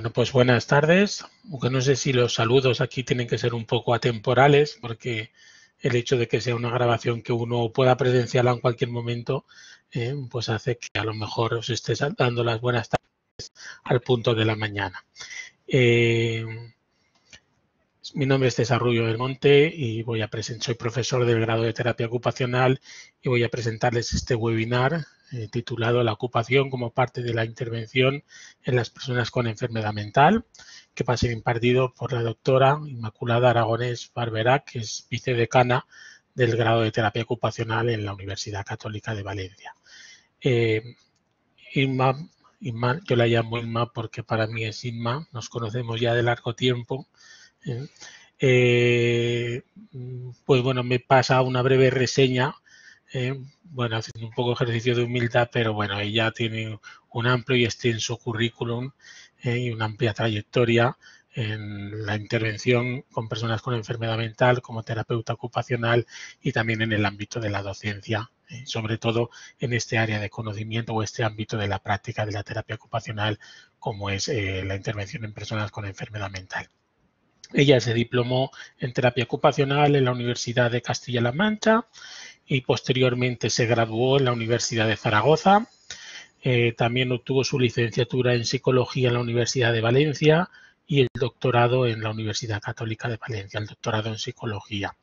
Bueno, pues buenas tardes. Aunque no sé si los saludos aquí tienen que ser un poco atemporales, porque el hecho de que sea una grabación que uno pueda presenciarla en cualquier momento, eh, pues hace que a lo mejor os esté dando las buenas tardes al punto de la mañana. Eh, mi nombre es César Rubio Monte y voy a soy profesor del grado de terapia ocupacional y voy a presentarles este webinar eh, titulado La ocupación como parte de la intervención en las personas con enfermedad mental, que va a ser impartido por la doctora Inmaculada Aragonés Barberá, que es vicedecana del grado de terapia ocupacional en la Universidad Católica de Valencia. Eh, Inma, yo la llamo Inma porque para mí es Inma, nos conocemos ya de largo tiempo eh, pues bueno, me pasa una breve reseña, eh, bueno, haciendo un poco ejercicio de humildad, pero bueno, ella tiene un amplio y extenso currículum eh, y una amplia trayectoria en la intervención con personas con enfermedad mental como terapeuta ocupacional y también en el ámbito de la docencia, sobre todo en este área de conocimiento o este ámbito de la práctica de la terapia ocupacional como es la intervención en personas con enfermedad mental. Ella se diplomó en terapia ocupacional en la Universidad de Castilla-La Mancha y posteriormente se graduó en la Universidad de Zaragoza. Eh, también obtuvo su licenciatura en psicología en la Universidad de Valencia y el doctorado en la Universidad Católica de Valencia, el doctorado en psicología.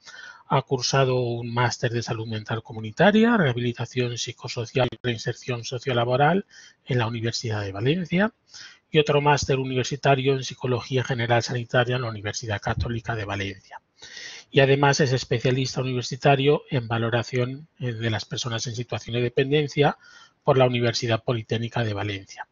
Ha cursado un máster de salud mental comunitaria, rehabilitación psicosocial y reinserción sociolaboral en la Universidad de Valencia y otro máster universitario en Psicología General Sanitaria en la Universidad Católica de Valencia. Y además es especialista universitario en valoración eh, de las personas en situación de dependencia por la Universidad Politécnica de Valencia.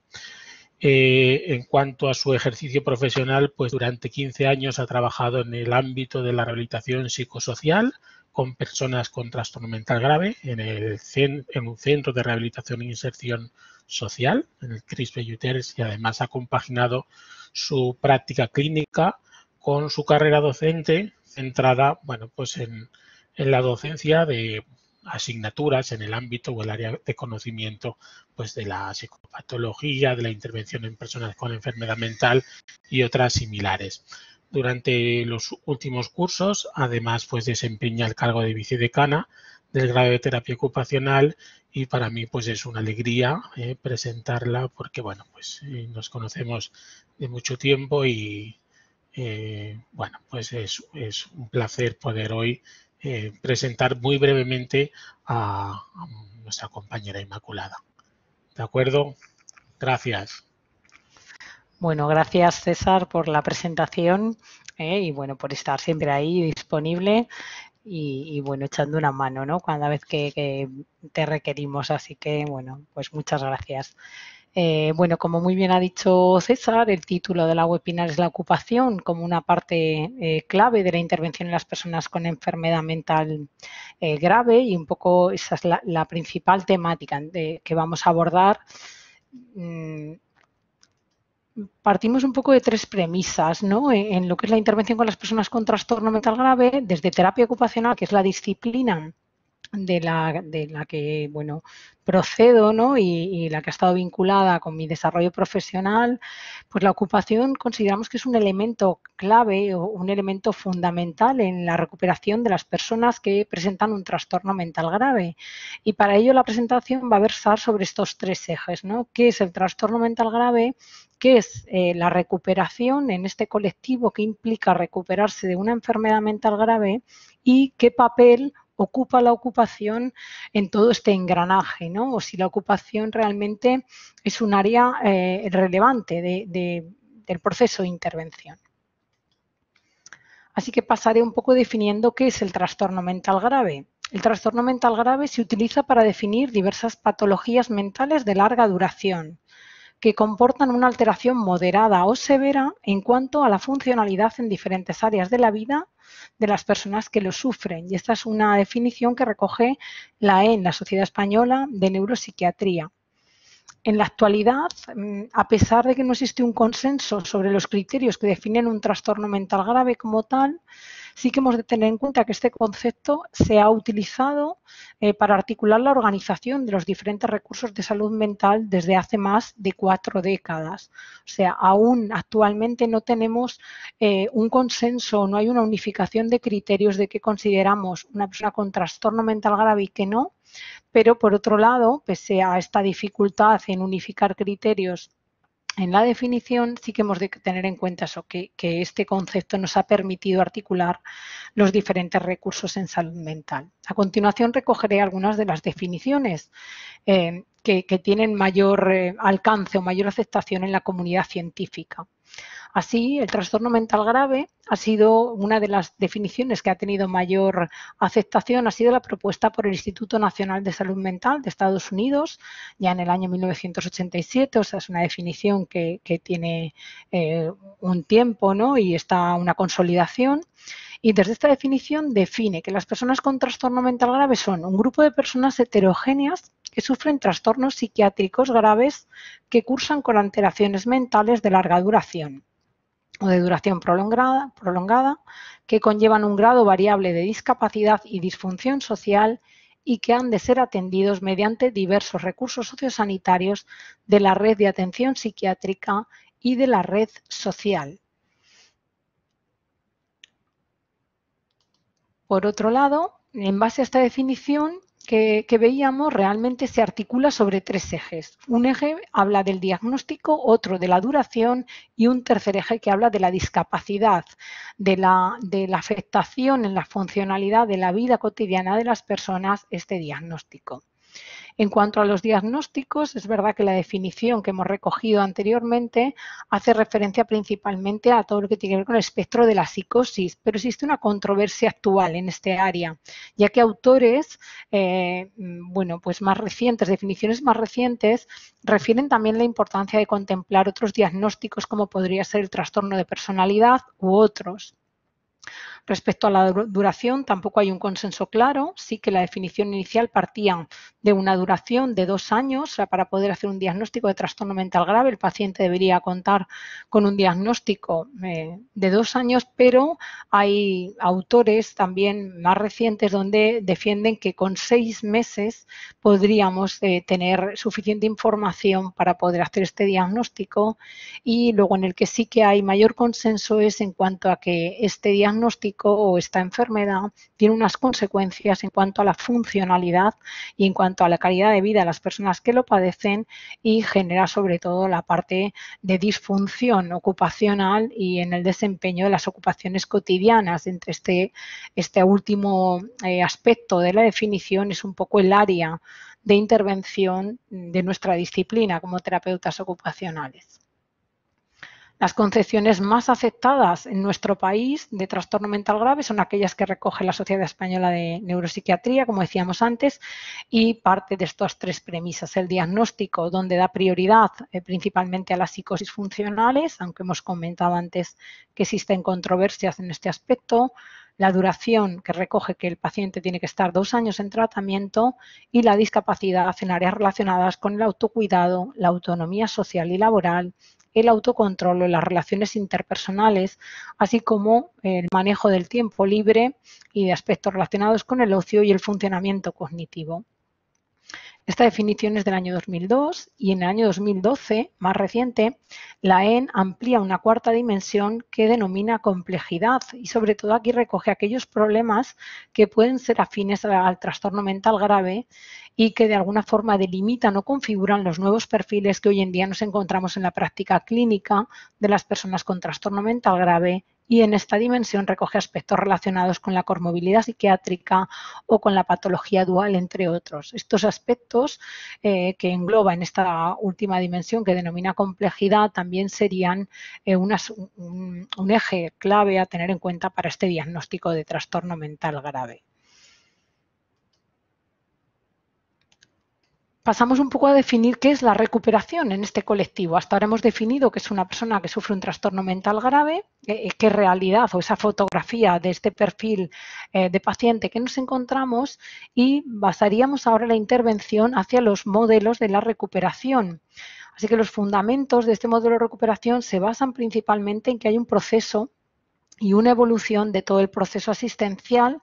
Eh, en cuanto a su ejercicio profesional, pues durante 15 años ha trabajado en el ámbito de la rehabilitación psicosocial con personas con trastorno mental grave en, el, en un centro de rehabilitación e inserción social, en el CRIS Juters y además ha compaginado su práctica clínica con su carrera docente centrada bueno, pues en, la docencia de asignaturas en el ámbito o el área de conocimiento pues de la psicopatología, de la intervención en personas con enfermedad mental y otras similares. Durante los últimos cursos, además, pues desempeña el cargo de vicedecana del grado de terapia ocupacional y para mí pues es una alegría eh, presentarla porque bueno pues eh, nos conocemos de mucho tiempo y eh, bueno pues es, un placer poder hoy presentar muy brevemente a nuestra compañera Inmaculada. ¿De acuerdo? Gracias. Bueno, gracias César por la presentación eh, y bueno, por estar siempre ahí disponible y, bueno, echando una mano, ¿no? Cada vez que, te requerimos. Así que bueno, pues muchas gracias. Eh, bueno, como muy bien ha dicho César, el título de la webinar es la ocupación como una parte eh, clave de la intervención en las personas con enfermedad mental grave y un poco esa es la, principal temática que vamos a abordar mm, partimos un poco de tres premisas, ¿no? E, en, lo que es la intervención con las personas con trastorno mental grave, desde terapia ocupacional, que es la disciplina de la, de la que, bueno, procedo, Y, la que ha estado vinculada con mi desarrollo profesional, pues la ocupación consideramos que es un elemento clave o un elemento fundamental en la recuperación de las personas que presentan un trastorno mental grave. Y para ello la presentación va a versar sobre estos tres ejes, ¿no? ¿Qué es el trastorno mental grave? qué es eh, la recuperación en este colectivo, qué implica recuperarse de una enfermedad mental grave y qué papel ocupa la ocupación en todo este engranaje, ¿no? O si la ocupación realmente es un área eh, relevante del proceso de intervención. Así que pasaré un poco definiendo qué es el trastorno mental grave. El trastorno mental grave se utiliza para definir diversas patologías mentales de larga duración, que comportan una alteración moderada o severa en cuanto a la funcionalidad en diferentes áreas de la vida de las personas que lo sufren. Y esta es una definición que recoge la e en la Sociedad Española de Neuropsiquiatría. En la actualidad, mm, a pesar de que no existe un consenso sobre los criterios que definen un trastorno mental grave como tal, sí que hemos de tener en cuenta que este concepto se ha utilizado eh, para articular la organización de los diferentes recursos de salud mental desde hace más de cuatro décadas. O sea, aún actualmente no tenemos eh, un consenso, no hay una unificación de criterios de qué consideramos una persona con trastorno mental grave y qué no, pero por otro lado, pese a esta dificultad en unificar criterios en la definición sí que hemos de tener en cuenta eso, que, este concepto nos ha permitido articular los diferentes recursos en salud mental. A continuación recogeré algunas de las definiciones eh, que, tienen mayor eh, alcance o mayor aceptación en la comunidad científica. Así, el trastorno mental grave ha sido una de las definiciones que ha tenido mayor aceptación, ha sido la propuesta por el Instituto Nacional de Salud Mental de Estados Unidos, ya en el año 1987, o sea, es una definición que, tiene eh, un tiempo ¿no? y está una consolidación. Y desde esta definición define que las personas con trastorno mental grave son un grupo de personas heterogéneas que sufren trastornos psiquiátricos graves que cursan con alteraciones mentales de larga duración o de duración prolongada, prolongada, que conllevan un grado variable de discapacidad y disfunción social y que han de ser atendidos mediante diversos recursos sociosanitarios de la red de atención psiquiátrica y de la red social. Por otro lado, en base a esta definición, que, veíamos realmente se articula sobre tres ejes. Un eje habla del diagnóstico, otro de la duración y un tercer eje que habla de la discapacidad, de la afectación en la funcionalidad de la vida cotidiana de las personas este diagnóstico. En cuanto a los diagnósticos, es verdad que la definición que hemos recogido anteriormente hace referencia principalmente a todo lo que tiene que ver con el espectro de la psicosis, pero existe una controversia actual en este área, ya que autores, eh, mm, bueno, pues más recientes, definiciones más recientes, refieren también la importancia de contemplar otros diagnósticos como podría ser el trastorno de personalidad u otros. Respecto a la duración, tampoco hay un consenso claro. Sí que la definición inicial partía de una duración de dos años. Para poder hacer un diagnóstico de trastorno mental grave, el paciente debería contar con un diagnóstico eh, de dos años, pero hay autores también más recientes donde defienden que con seis meses podríamos eh, tener suficiente información para poder hacer este diagnóstico. Y luego en el que sí que hay mayor consenso es en cuanto a que este diagnóstico o esta enfermedad tiene unas consecuencias en cuanto a la funcionalidad y en cuanto a la calidad de vida de las personas que lo padecen y genera sobre todo la parte de disfunción ocupacional y en el desempeño de las ocupaciones cotidianas. Entre este, este último eh, aspecto de la definición es un poco el área de intervención de nuestra disciplina como terapeutas ocupacionales. Las concepciones más aceptadas en nuestro país de trastorno mental grave son aquellas que recoge la Sociedad Española de Neuropsiquiatría, como decíamos antes, y parte de estas tres premisas. El diagnóstico, donde da prioridad eh, principalmente a las psicosis funcionales, aunque hemos comentado antes que existen controversias en este aspecto, la duración que recoge que el paciente tiene que estar dos años en tratamiento y la discapacidad en áreas relacionadas con el autocuidado, la autonomía social y laboral, el autocontrol, las relaciones interpersonales, así como el manejo del tiempo libre y de aspectos relacionados con el ocio y el funcionamiento cognitivo. Esta definición es del año 2002 y en el año 2012, más reciente, la EN amplía una cuarta dimensión que denomina complejidad y sobre todo aquí recoge aquellos problemas que pueden ser afines al trastorno mental grave y que de alguna forma delimitan o configuran los nuevos perfiles que hoy en día nos encontramos en la práctica clínica de las personas con trastorno mental grave y en esta dimensión recoge aspectos relacionados con la comorbilidad psiquiátrica o con la patología dual, entre otros. Estos aspectos eh, que engloba en esta última dimensión que denomina complejidad también serían eh, un eje clave a tener en cuenta para este diagnóstico de trastorno mental grave. pasamos un poco a definir qué es la recuperación en este colectivo. Hasta ahora hemos definido que es una persona que sufre un trastorno mental grave, eh, eh, qué realidad o esa fotografía de este perfil eh, de paciente que nos encontramos y basaríamos ahora la intervención hacia los modelos de la recuperación. Así que los fundamentos de este modelo de recuperación se basan principalmente en que hay un proceso y una evolución de todo el proceso asistencial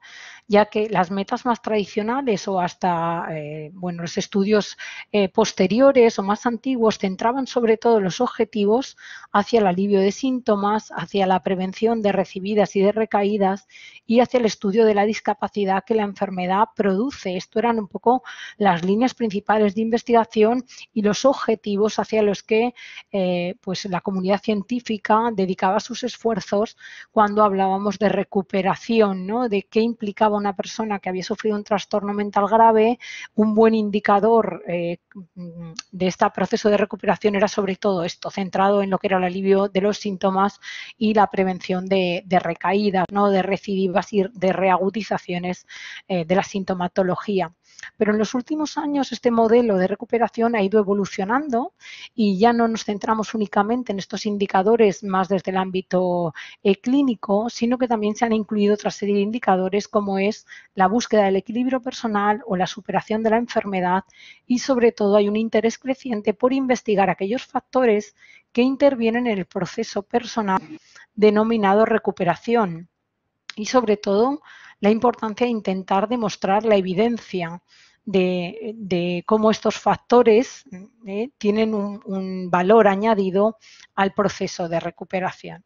ya que las metas más tradicionales o hasta eh, bueno, los estudios eh, posteriores o más antiguos centraban sobre todo los objetivos hacia el alivio de síntomas, hacia la prevención de recibidas y de recaídas y hacia el estudio de la discapacidad que la enfermedad produce. Esto eran un poco las líneas principales de investigación y los objetivos hacia los que eh, pues la comunidad científica dedicaba sus esfuerzos cuando hablábamos de recuperación, ¿no? de qué implicaban una persona que había sufrido un trastorno mental grave, un buen indicador eh, de este proceso de recuperación era sobre todo esto, centrado en lo que era el alivio de los síntomas y la prevención de, recaídas, ¿no? de recidivas y de reagudizaciones eh, de la sintomatología. Pero en los últimos años este modelo de recuperación ha ido evolucionando y ya no nos centramos únicamente en estos indicadores más desde el ámbito eh, clínico, sino que también se han incluido otra serie de indicadores como es la búsqueda del equilibrio personal o la superación de la enfermedad y sobre todo hay un interés creciente por investigar aquellos factores que intervienen en el proceso personal denominado recuperación y sobre todo la importancia de intentar demostrar la evidencia de, cómo estos factores eh, tienen un valor añadido al proceso de recuperación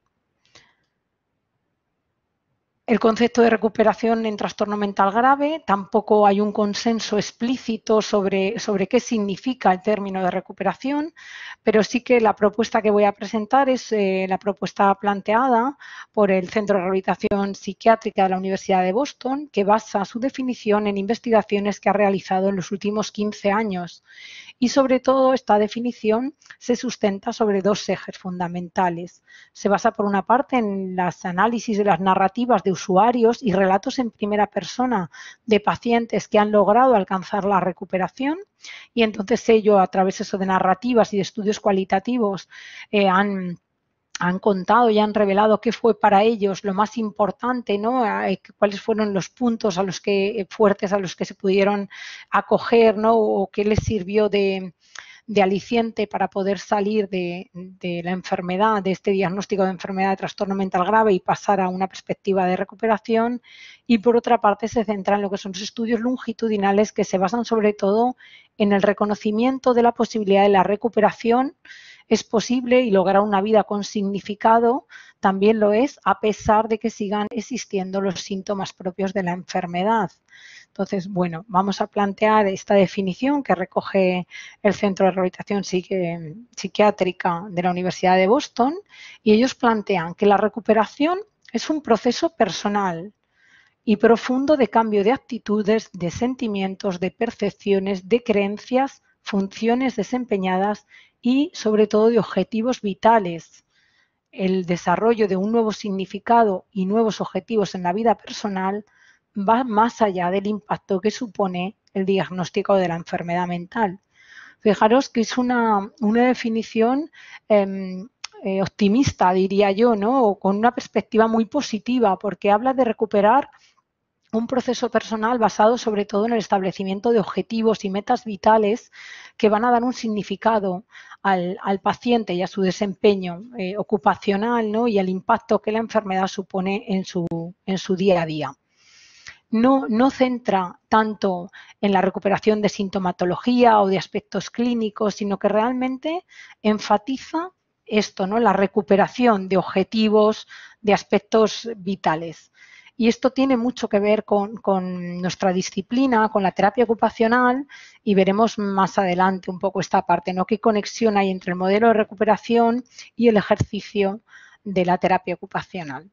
el concepto de recuperación en trastorno mental grave, tampoco hay un consenso explícito sobre, sobre, qué significa el término de recuperación, pero sí que la propuesta que voy a presentar es eh, la propuesta planteada por el Centro de Rehabilitación Psiquiátrica de la Universidad de Boston, que basa su definición en investigaciones que ha realizado en los últimos 15 años y sobre todo esta definición se sustenta sobre dos ejes fundamentales. Se basa por una parte en las análisis de las narrativas de usuarios y relatos en primera persona de pacientes que han logrado alcanzar la recuperación y entonces ello a través eso de narrativas y de estudios cualitativos eh, han han contado y han revelado qué fue para ellos lo más importante, ¿no? cuáles fueron los puntos a los que eh, fuertes a los que se pudieron acoger, ¿no? O qué les sirvió de, aliciente para poder salir de, de, la enfermedad, de este diagnóstico de enfermedad de trastorno mental grave y pasar a una perspectiva de recuperación. Y por otra parte se centra en lo que son los estudios longitudinales que se basan sobre todo en el reconocimiento de la posibilidad de la recuperación es posible y lograr una vida con significado también lo es a pesar de que sigan existiendo los síntomas propios de la enfermedad. Entonces, bueno, vamos a plantear esta definición que recoge el Centro de Rehabilitación Psiquiátrica de la Universidad de Boston y ellos plantean que la recuperación es un proceso personal, y profundo de cambio de actitudes, de sentimientos, de percepciones, de creencias funciones desempeñadas y sobre todo de objetivos vitales. El desarrollo de un nuevo significado y nuevos objetivos en la vida personal va más allá del impacto que supone el diagnóstico de la enfermedad mental. Fijaros que es una, definición em, eh, optimista, diría yo, ¿no? con una perspectiva muy positiva, porque habla de recuperar un proceso personal basado sobre todo en el establecimiento de objetivos y metas vitales que van a dar un significado al, paciente y a su desempeño eh, ocupacional ¿no? y al impacto que la enfermedad supone en su, en su día a día. No, no, centra tanto en la recuperación de sintomatología o de aspectos clínicos, sino que realmente enfatiza esto, ¿no? la recuperación de objetivos, de aspectos vitales. Y esto tiene mucho que ver con, nuestra disciplina, con la terapia ocupacional y veremos más adelante un poco esta parte, ¿no? ¿Qué conexión hay entre el modelo de recuperación y el ejercicio de la terapia ocupacional?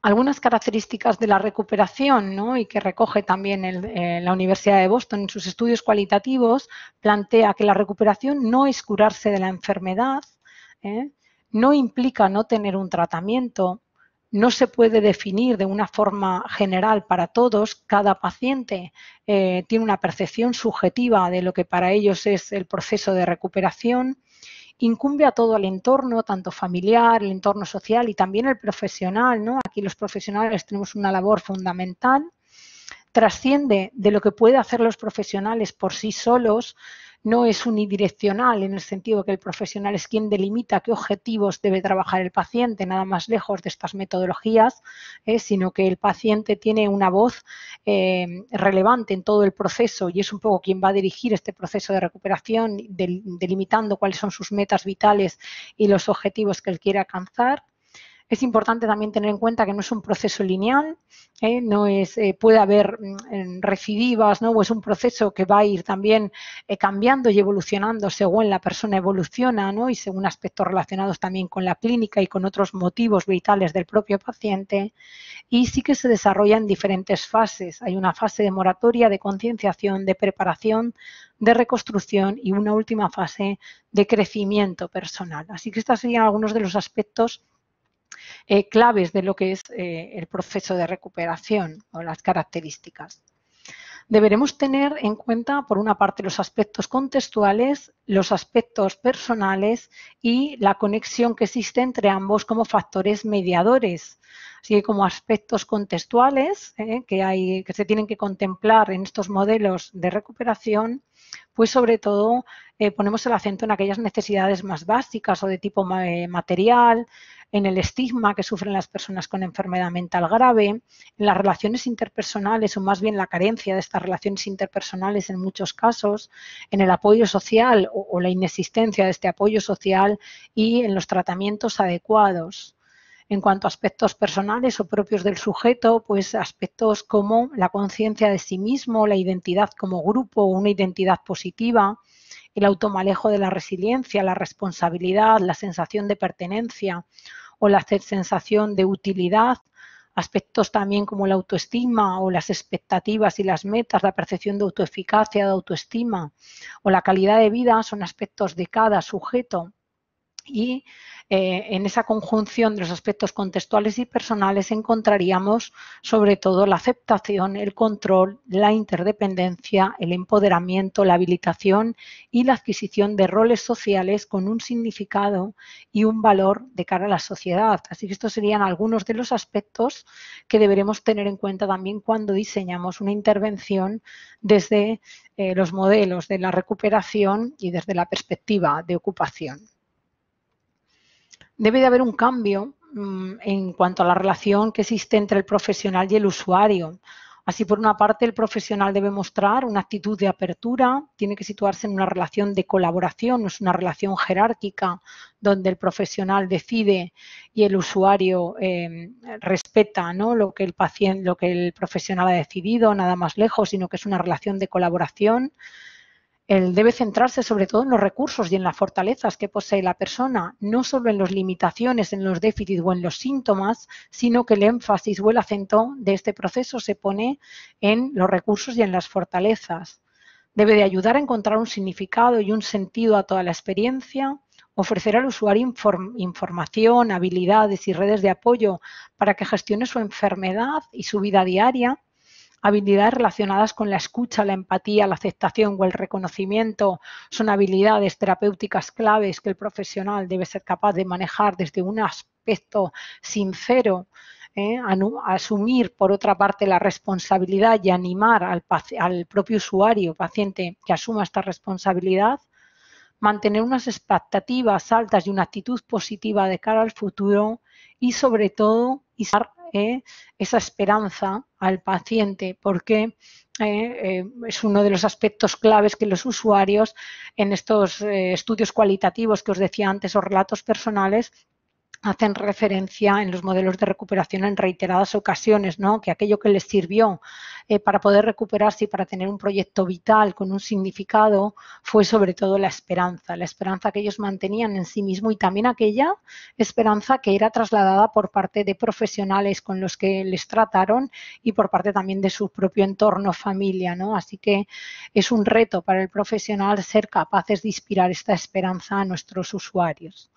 algunas características de la recuperación ¿no? y que recoge también eh, la Universidad de Boston en sus estudios cualitativos, plantea que la recuperación no es curarse de la enfermedad, ¿eh? no implica no tener un tratamiento, no se puede definir de una forma general para todos. Cada paciente eh, tiene una percepción subjetiva de lo que para ellos es el proceso de recuperación. Incumbe a todo el entorno, tanto familiar, el entorno social y también el profesional. ¿no? Aquí los profesionales tenemos una labor fundamental. Trasciende de lo que puede hacer los profesionales por sí solos no es unidireccional en el sentido que el profesional es quien delimita qué objetivos debe trabajar el paciente, nada más lejos de estas metodologías, ¿eh? sino que el paciente tiene una voz eh, relevante en todo el proceso y es un poco quien va a dirigir este proceso de recuperación, delimitando cuáles son sus metas vitales y los objetivos que él quiere alcanzar. Es importante también tener en cuenta que no es un proceso lineal, ¿eh? no es, eh, puede haber mm, recidivas, ¿no? o es un proceso que va a ir también eh, cambiando y evolucionando según la persona evoluciona ¿no? y según aspectos relacionados también con la clínica y con otros motivos vitales del propio paciente. Y sí que se desarrolla en diferentes fases. Hay una fase de moratoria, de concienciación, de preparación, de reconstrucción y una última fase de crecimiento personal. Así que estos serían algunos de los aspectos eh, claves de lo que es eh, el proceso de recuperación o las características. Deberemos tener en cuenta, por una parte, los aspectos contextuales, los aspectos personales y la conexión que existe entre ambos como factores mediadores, así que como aspectos contextuales eh, que, hay, que se tienen que contemplar en estos modelos de recuperación, pues sobre todo ponemos el acento en aquellas necesidades más básicas o de tipo material, en el estigma que sufren las personas con enfermedad mental grave, en las relaciones interpersonales o más bien la carencia de estas relaciones interpersonales en muchos casos, en el apoyo social o, la inexistencia de este apoyo social y en los tratamientos adecuados en cuanto a aspectos personales o propios del sujeto, pues aspectos como la conciencia de sí mismo, la identidad como grupo, o una identidad positiva, el automalejo de la resiliencia, la responsabilidad, la sensación de pertenencia o la sensación de utilidad, aspectos también como la autoestima o las expectativas y las metas, la percepción de autoeficacia, de autoestima o la calidad de vida son aspectos de cada sujeto y eh, en esa conjunción de los aspectos contextuales y personales encontraríamos sobre todo la aceptación, el control, la interdependencia, el empoderamiento, la habilitación y la adquisición de roles sociales con un significado y un valor de cara a la sociedad. Así que estos serían algunos de los aspectos que deberemos tener en cuenta también cuando diseñamos una intervención desde eh, los modelos de la recuperación y desde la perspectiva de ocupación debe de haber un cambio mm, en cuanto a la relación que existe entre el profesional y el usuario. Así, por una parte, el profesional debe mostrar una actitud de apertura, tiene que situarse en una relación de colaboración, no es una relación jerárquica donde el profesional decide y el usuario em, respeta ¿no? lo, que el paciente, lo que el profesional ha decidido, nada más lejos, sino que es una relación de colaboración debe centrarse sobre todo en los recursos y en las fortalezas que posee la persona, no solo en las limitaciones, en los déficits o en los síntomas, sino que el énfasis o el acento de este proceso se pone en los recursos y en las fortalezas. Debe de ayudar a encontrar un significado y un sentido a toda la experiencia, ofrecer al usuario información, habilidades y redes de apoyo para que gestione su enfermedad y su vida diaria Habilidades relacionadas con la escucha, la empatía, la aceptación o el reconocimiento son habilidades terapéuticas claves que el profesional debe ser capaz de manejar desde un aspecto sincero, ¿eh? asumir por otra parte la responsabilidad y animar al, propio usuario, paciente, que asuma esta responsabilidad mantener unas expectativas altas y una actitud positiva de cara al futuro y sobre todo ¿eh? esa esperanza al paciente, porque ¿eh? Eh, es uno de los aspectos claves que los usuarios en estos estudios cualitativos que os decía antes o relatos personales hacen referencia en los modelos de recuperación en reiteradas ocasiones, ¿no? que aquello que les sirvió eh, para poder recuperarse y para tener un proyecto vital con un significado fue sobre todo la esperanza, la esperanza que ellos mantenían en sí mismo y también aquella esperanza que era trasladada por parte de profesionales con los que les trataron y por parte también de su propio entorno familia. ¿no? Así que es un reto para el profesional ser capaces de inspirar esta esperanza a nuestros usuarios.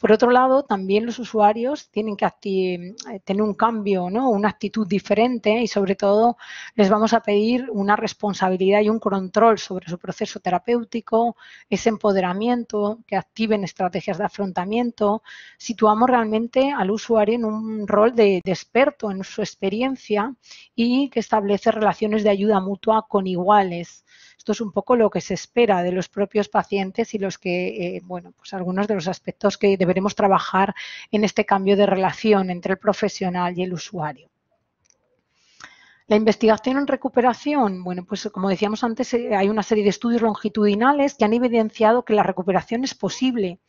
Por otro lado, también los usuarios tienen que eh, tener un cambio, ¿no? una actitud diferente y sobre todo les vamos a pedir una responsabilidad y un control sobre su proceso terapéutico, ese empoderamiento, que activen estrategias de afrontamiento. Situamos realmente al usuario en un rol de, de experto en su experiencia y que establece relaciones de ayuda mutua con iguales es un poco lo que se espera de los propios pacientes y los que, eh, bueno, pues algunos de los aspectos que deberemos trabajar en este cambio de relación entre el profesional y el usuario. La investigación en recuperación, bueno, pues como decíamos antes, eh, hay una serie de estudios longitudinales que han evidenciado que la recuperación es posible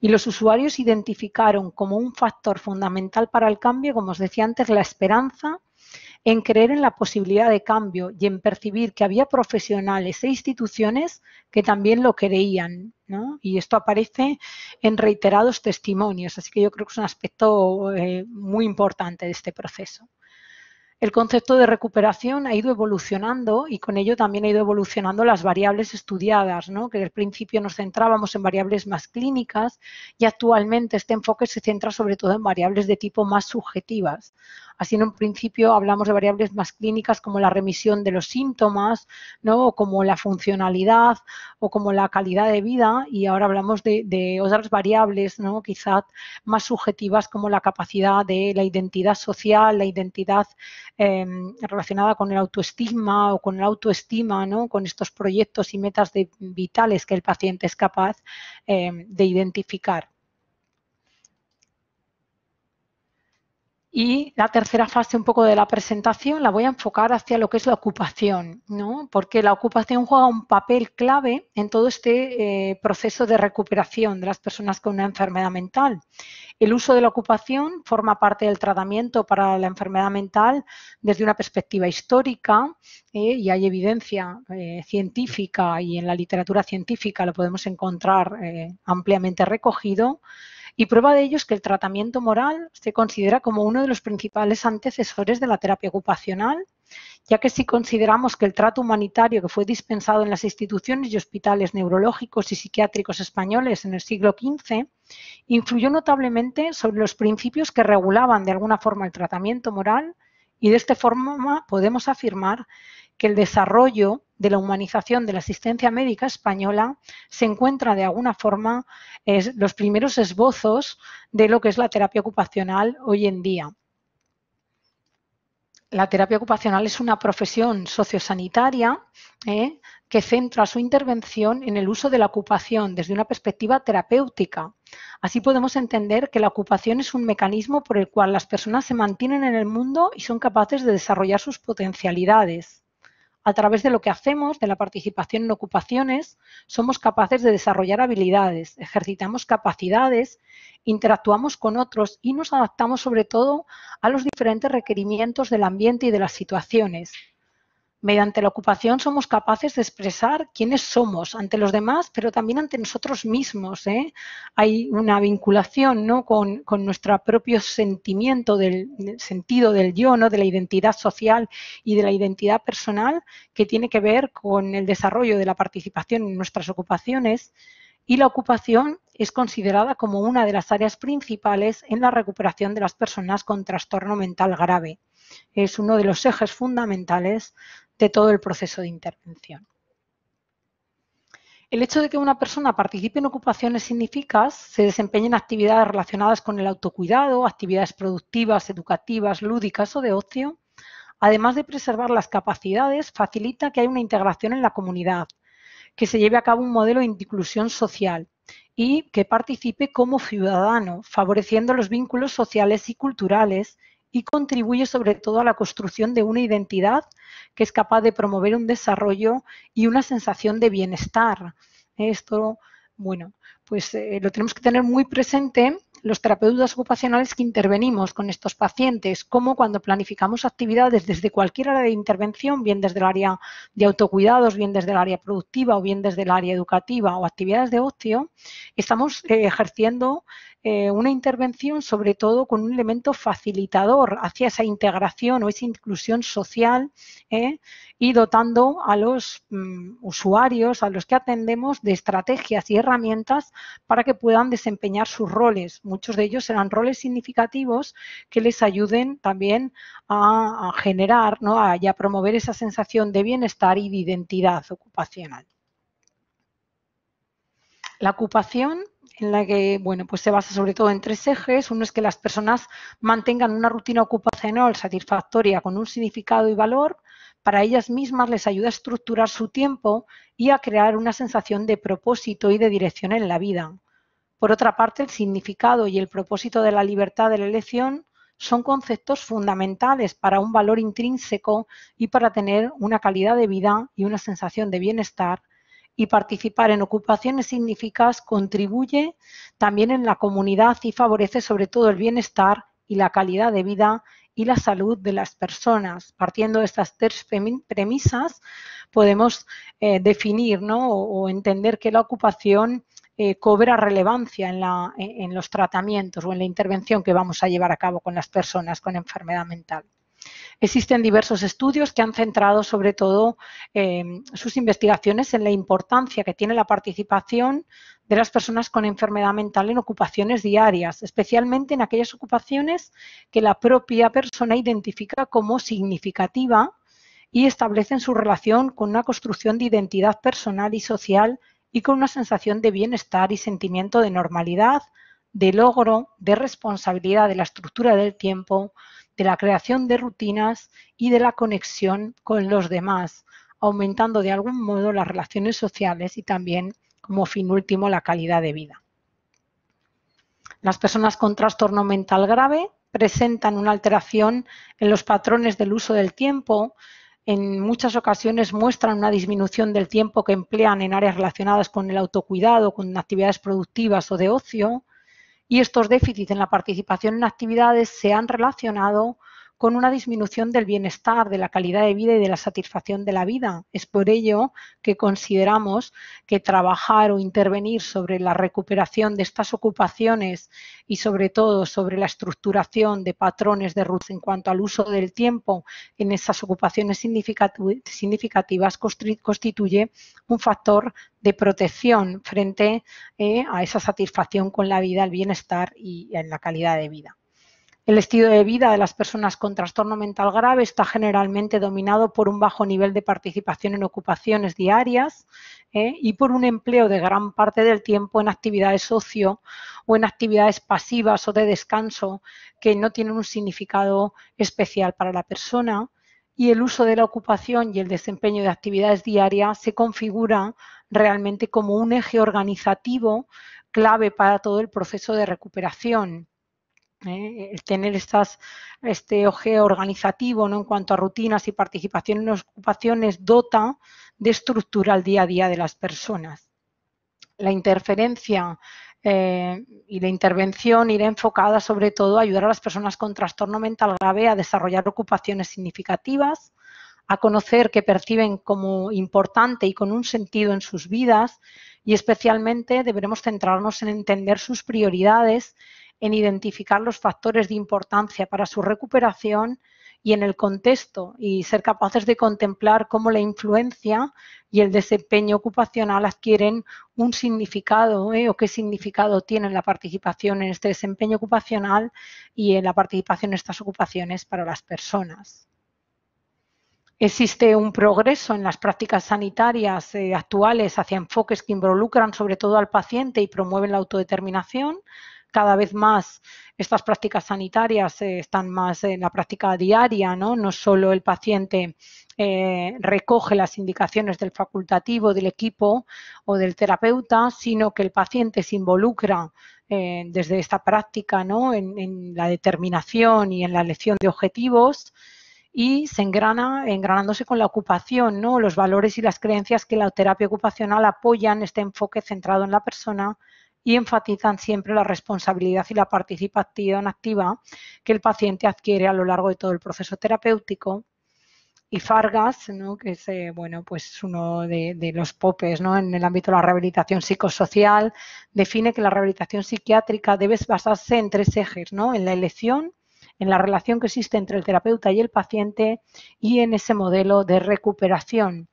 y los usuarios identificaron como un factor fundamental para el cambio, como os decía antes, la esperanza en creer en la posibilidad de cambio y en percibir que había profesionales e instituciones que también lo creían. ¿no? Y esto aparece en reiterados testimonios, así que yo creo que es un aspecto eh, muy importante de este proceso el concepto de recuperación ha ido evolucionando y con ello también ha ido evolucionando las variables estudiadas, ¿no? que al principio nos centrábamos en variables más clínicas y actualmente este enfoque se centra sobre todo en variables de tipo más subjetivas. Así en un principio hablamos de variables más clínicas como la remisión de los síntomas, ¿no? o como la funcionalidad o como la calidad de vida y ahora hablamos de, otras variables ¿no? quizás más subjetivas como la capacidad de la identidad social, la identidad Em, relacionada con el autoestima o con el autoestima, ¿no? con estos proyectos y metas vitales que el paciente es capaz em, de identificar. Y la tercera fase un poco de la presentación la voy a enfocar hacia lo que es la ocupación, ¿no? porque la ocupación juega un papel clave en todo este eh, proceso de recuperación de las personas con una enfermedad mental. El uso de la ocupación forma parte del tratamiento para la enfermedad mental desde una perspectiva histórica ¿eh? y hay evidencia eh, científica y en la literatura científica lo podemos encontrar ampliamente recogido. Y prueba de ello es que el tratamiento moral se considera como uno de los principales antecesores de la terapia ocupacional, ya que si consideramos que el trato humanitario que fue dispensado en las instituciones y hospitales neurológicos y psiquiátricos españoles en el siglo XV influyó notablemente sobre los principios que regulaban de alguna forma el tratamiento moral, y de esta forma podemos afirmar que el desarrollo de la humanización de la asistencia médica española se encuentra de alguna forma los primeros esbozos de lo que es la terapia ocupacional hoy en día. La terapia ocupacional es una profesión sociosanitaria ¿eh? que centra su intervención en el uso de la ocupación desde una perspectiva terapéutica. Así podemos entender que la ocupación es un mecanismo por el cual las personas se mantienen en el mundo y son capaces de desarrollar sus potencialidades a través de lo que hacemos, de la participación en ocupaciones, somos capaces de desarrollar habilidades, ejercitamos capacidades, interactuamos con otros y nos adaptamos sobre todo a los diferentes requerimientos del ambiente y de las situaciones. Mediante la ocupación somos capaces de expresar quiénes somos ante los demás, pero también ante nosotros mismos. ¿eh? Hay una vinculación ¿no? con, nuestro propio sentimiento del, sentido del yo, ¿no? de la identidad social y de la identidad personal que tiene que ver con el desarrollo de la participación en nuestras ocupaciones y la ocupación es considerada como una de las áreas principales en la recuperación de las personas con trastorno mental grave. Es uno de los ejes fundamentales de todo el proceso de intervención. El hecho de que una persona participe en ocupaciones significas se desempeñen actividades relacionadas con el autocuidado, actividades productivas, educativas, lúdicas o de ocio, además de preservar las capacidades, facilita que haya una integración en la comunidad, que se lleve a cabo un modelo de inclusión social y que participe como ciudadano, favoreciendo los vínculos sociales y culturales y contribuye sobre todo a la construcción de una identidad que es capaz de promover un desarrollo y una sensación de bienestar. Esto, bueno, pues eh, lo tenemos que tener muy presente los terapeutas ocupacionales que intervenimos con estos pacientes, como cuando planificamos actividades desde cualquier área de intervención, bien desde el área de autocuidados, bien desde el área productiva o bien desde el área educativa o actividades de ocio, estamos eh, ejerciendo eh, una intervención sobre todo con un elemento facilitador hacia esa integración o esa inclusión social ¿eh? y dotando a los mm, usuarios, a los que atendemos, de estrategias y herramientas para que puedan desempeñar sus roles. Muchos de ellos serán roles significativos que les ayuden también a, generar ¿no? y a promover esa sensación de bienestar y de identidad ocupacional. La ocupación en la que bueno, pues se basa sobre todo en tres ejes. Uno es que las personas mantengan una rutina ocupacional satisfactoria con un significado y valor. Para ellas mismas les ayuda a estructurar su tiempo y a crear una sensación de propósito y de dirección en la vida. Por otra parte, el significado y el propósito de la libertad de la elección son conceptos fundamentales para un valor intrínseco y para tener una calidad de vida y una sensación de bienestar y participar en ocupaciones significativas contribuye también en la comunidad y favorece sobre todo el bienestar y la calidad de vida y la salud de las personas. Partiendo de estas tres premisas, podemos eh, definir ¿no? o, entender que la ocupación eh, cobra relevancia en los tratamientos o en la intervención que vamos a llevar a cabo con las personas con enfermedad mental. Existen diversos estudios que han centrado sobre todo eh, sus investigaciones en la importancia que tiene la participación de las personas con enfermedad mental en ocupaciones diarias, especialmente en aquellas ocupaciones que la propia persona identifica como significativa y establecen su relación con una construcción de identidad personal y social y con una sensación de bienestar y sentimiento de normalidad, de logro, de responsabilidad de la estructura del tiempo, de la creación de rutinas y de la conexión con los demás, aumentando de algún modo las relaciones sociales y también, como fin último, la calidad de vida. Las personas con trastorno mental grave presentan una alteración en los patrones del uso del tiempo, en muchas ocasiones muestran una disminución del tiempo que emplean en áreas relacionadas con el autocuidado, con actividades productivas o de ocio, y estos déficits en la participación en actividades se han relacionado con una disminución del bienestar, de la calidad de vida y de la satisfacción de la vida. Es por ello que consideramos que trabajar o intervenir sobre la recuperación de estas ocupaciones y sobre todo sobre la estructuración de patrones de RUTS en cuanto al uso del tiempo en esas ocupaciones significativas constituye un factor de protección frente eh, a esa satisfacción con la vida, el bienestar y en la calidad de vida. El estilo de vida de las personas con trastorno mental grave está generalmente dominado por un bajo nivel de participación en ocupaciones diarias ¿eh? y por un empleo de gran parte del tiempo en actividades socio o en actividades pasivas o de descanso que no tienen un significado especial para la persona y el uso de la ocupación y el desempeño de actividades diarias se configura realmente como un eje organizativo clave para todo el proceso de recuperación. Eh, el tener este ojeo organizativo ¿no? en cuanto a rutinas y participación en ocupaciones dota de estructura al día a día de las personas. La interferencia eh, y la intervención irá enfocada sobre todo a ayudar a las personas con trastorno mental grave a desarrollar ocupaciones significativas, a conocer que perciben como importante y con un sentido en sus vidas y especialmente deberemos centrarnos en entender sus prioridades en identificar los factores de importancia para su recuperación y en el contexto y ser capaces de contemplar cómo la influencia y el desempeño ocupacional adquieren un significado eh, o qué significado tiene la participación en este desempeño ocupacional y en la participación en estas ocupaciones para las personas. Existe un progreso en las prácticas sanitarias eh, actuales hacia enfoques que involucran sobre todo al paciente y promueven la autodeterminación, cada vez más estas prácticas sanitarias eh, están más en la práctica diaria, ¿no? No solo el paciente eh, recoge las indicaciones del facultativo, del equipo o del terapeuta, sino que el paciente se involucra eh, desde esta práctica, En, la determinación y en la elección de objetivos y se engrana, engranándose con la ocupación, ¿no? Los valores y las creencias que la terapia ocupacional apoyan este enfoque centrado en la persona y enfatizan siempre la responsabilidad y la participación activa que el paciente adquiere a lo largo de todo el proceso terapéutico y Fargas, que es eh, bueno, pues uno de, los popes ¿no? en el ámbito de la rehabilitación psicosocial, define que la rehabilitación psiquiátrica debe basarse en tres ejes, ¿no? en la elección, en la relación que existe entre el terapeuta y el paciente y en ese modelo de recuperación.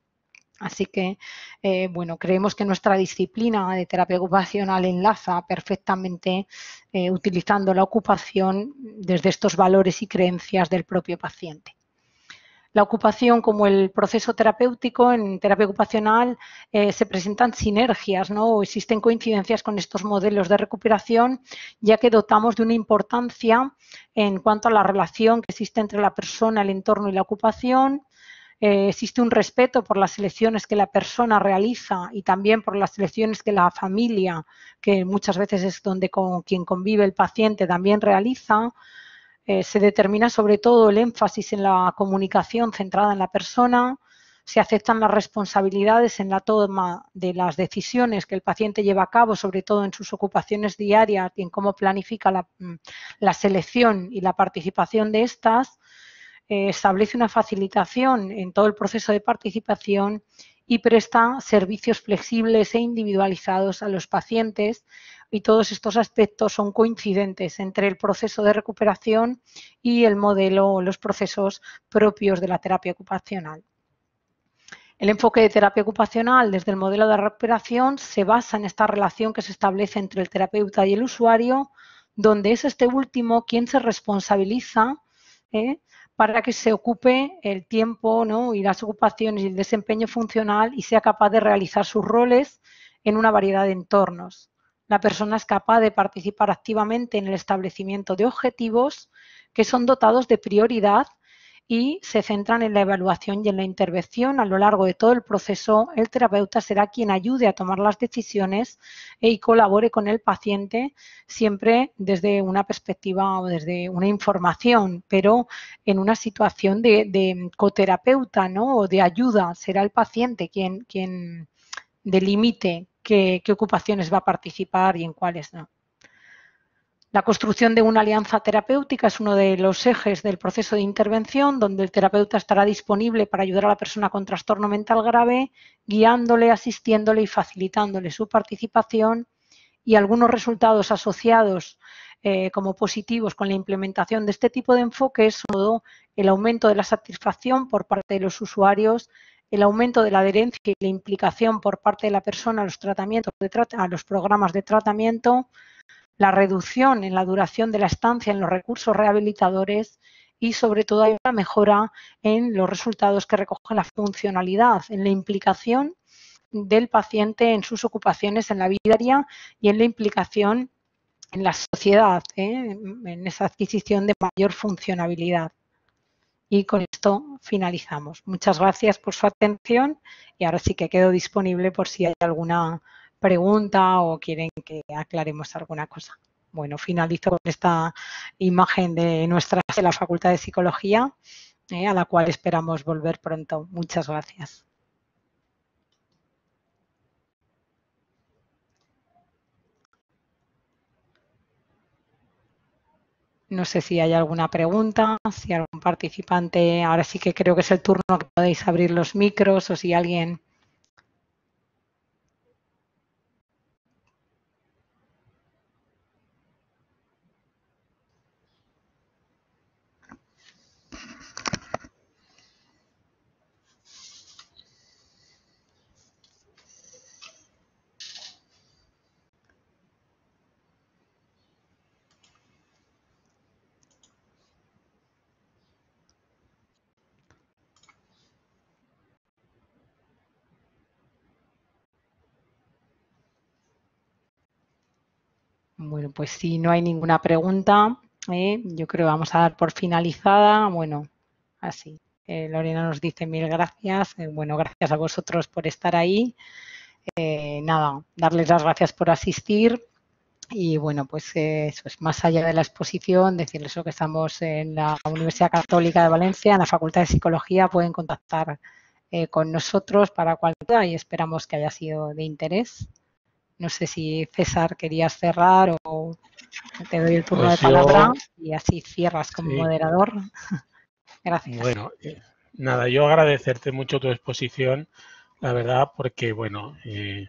Así que, eh, bueno, creemos que nuestra disciplina de terapia ocupacional enlaza perfectamente eh, utilizando la ocupación desde estos valores y creencias del propio paciente. La ocupación como el proceso terapéutico en terapia ocupacional eh, se presentan sinergias ¿no? o existen coincidencias con estos modelos de recuperación, ya que dotamos de una importancia en cuanto a la relación que existe entre la persona, el entorno y la ocupación, eh, existe un respeto por las elecciones que la persona realiza y también por las elecciones que la familia, que muchas veces es donde con quien convive el paciente, también realiza. Eh, se determina sobre todo el énfasis en la comunicación centrada en la persona, se aceptan las responsabilidades en la toma de las decisiones que el paciente lleva a cabo, sobre todo en sus ocupaciones diarias y en cómo planifica la, mm, la selección y la participación de estas, eh, establece una facilitación en todo el proceso de participación y presta servicios flexibles e individualizados a los pacientes y todos estos aspectos son coincidentes entre el proceso de recuperación y el modelo o los procesos propios de la terapia ocupacional. El enfoque de terapia ocupacional desde el modelo de recuperación se basa en esta relación que se establece entre el terapeuta y el usuario, donde es este último quien se responsabiliza ¿eh? para que se ocupe el tiempo y las ocupaciones y el desempeño funcional y sea capaz de realizar sus roles en una variedad de entornos. La persona es capaz de participar activamente en el establecimiento de objetivos que son dotados de prioridad y se centran en la evaluación y en la intervención. A lo largo de todo el proceso, el terapeuta será quien ayude a tomar las decisiones eh, y colabore con el paciente siempre desde una perspectiva o desde una información, pero en una situación de, coterapeuta ¿no? o de ayuda. Será el paciente quien, quien delimite qué ocupaciones va a participar y en cuáles no. La construcción de una alianza terapéutica es uno de los ejes del proceso de intervención, donde el terapeuta estará disponible para ayudar a la persona con trastorno mental grave, guiándole, asistiéndole y facilitándole su participación. Y algunos resultados asociados eh, como positivos con la implementación de este tipo de enfoques son el aumento de la satisfacción por parte de los usuarios, el aumento de la adherencia y la implicación por parte de la persona a los, tratamientos a los programas de tratamiento, la reducción en la duración de la estancia en los recursos rehabilitadores y sobre todo hay una mejora en los resultados que recoge la funcionalidad, en la implicación del paciente en sus ocupaciones en la vida diaria y en la implicación en la sociedad, ¿eh? en esa adquisición de mayor funcionabilidad. Y con esto finalizamos. Muchas gracias por su atención y ahora sí que quedo disponible por si hay alguna pregunta o quieren que aclaremos alguna cosa. Bueno, finalizo con esta imagen de nuestra de la Facultad de Psicología, eh, a la cual esperamos volver pronto. Muchas gracias. No sé si hay alguna pregunta, si algún participante, ahora sí que creo que es el turno que podéis abrir los micros o si alguien Bueno, pues si no hay ninguna pregunta, ¿eh? yo creo que vamos a dar por finalizada. Bueno, así. Eh, Lorena nos dice mil gracias. Eh, bueno, gracias a vosotros por estar ahí. nada, darles las gracias por asistir. Y bueno, pues eso es más allá de la exposición, decirles que estamos en la Universidad Católica de Valencia, en la Facultad de Psicología, pueden contactar con nosotros para cualquier duda y esperamos que haya sido de interés. No sé si César querías cerrar o te doy el turno pues de palabra y así cierras como moderador. Gracias. Bueno, eh, nada, yo agradecerte mucho tu exposición, la verdad, porque bueno, eh,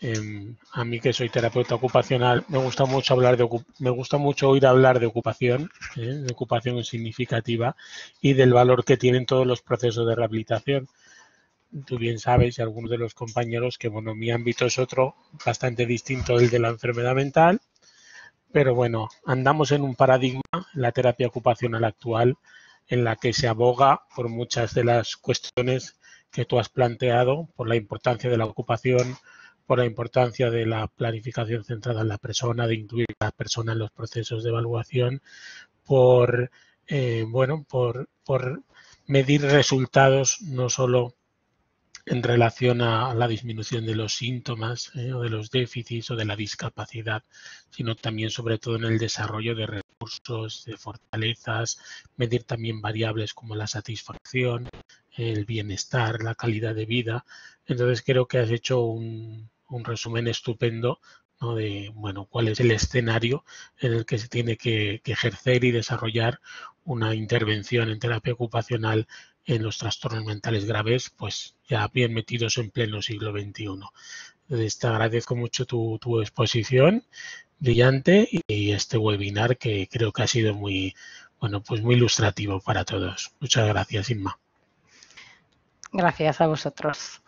em, a mí que soy terapeuta ocupacional, me gusta mucho hablar de me gusta mucho oír hablar de ocupación, ¿eh? de ocupación significativa y del valor que tienen todos los procesos de rehabilitación tú bien sabes, y algunos de los compañeros, que bueno, mi ámbito es otro bastante distinto del de la enfermedad mental, pero bueno, andamos en un paradigma, la terapia ocupacional actual, en la que se aboga por muchas de las cuestiones que tú has planteado, por la importancia de la ocupación, por la importancia de la planificación centrada en la persona, de incluir a la persona en los procesos de evaluación, por, eh, bueno, por, por medir resultados no solo en relación a la disminución de los síntomas ¿eh? o de los déficits o de la discapacidad, sino también sobre todo en el desarrollo de recursos, de fortalezas, medir también variables como la satisfacción, el bienestar, la calidad de vida. Entonces creo que has hecho un, resumen estupendo de bueno, cuál es el escenario en el que se tiene que ejercer y desarrollar una intervención en terapia ocupacional en los trastornos mentales graves, pues ya bien metidos en pleno siglo XXI. te agradezco mucho tu, tu exposición brillante y, este webinar que creo que ha sido muy, bueno, pues muy ilustrativo para todos. Muchas gracias, Inma. Gracias a vosotros.